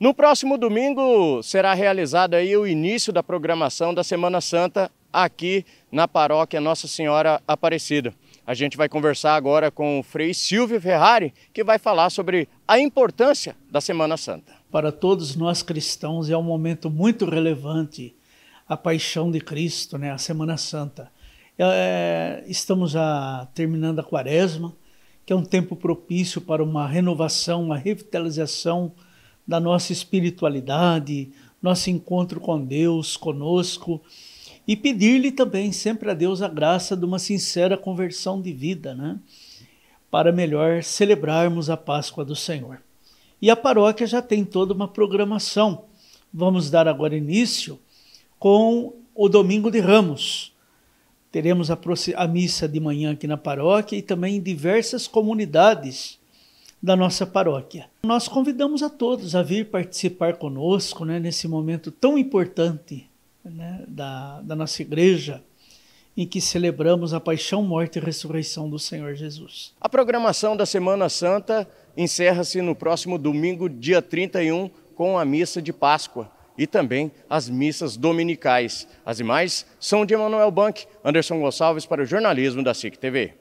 No próximo domingo será realizado aí o início da programação da Semana Santa aqui na paróquia Nossa Senhora Aparecida. A gente vai conversar agora com o Frei Silvio Ferrari, que vai falar sobre a importância da Semana Santa. Para todos nós cristãos é um momento muito relevante a paixão de Cristo, né? a Semana Santa. É, estamos a, terminando a quaresma, que é um tempo propício para uma renovação, uma revitalização da nossa espiritualidade, nosso encontro com Deus, conosco, e pedir-lhe também sempre a Deus a graça de uma sincera conversão de vida, né? Para melhor celebrarmos a Páscoa do Senhor. E a paróquia já tem toda uma programação. Vamos dar agora início com o Domingo de Ramos. Teremos a, a missa de manhã aqui na paróquia e também em diversas comunidades da nossa paróquia. Nós convidamos a todos a vir participar conosco né, nesse momento tão importante né, da, da nossa igreja em que celebramos a paixão, morte e ressurreição do Senhor Jesus. A programação da Semana Santa encerra-se no próximo domingo, dia 31, com a missa de Páscoa e também as missas dominicais. As demais são de Emanuel Bank, Anderson Gonçalves para o jornalismo da SIC TV.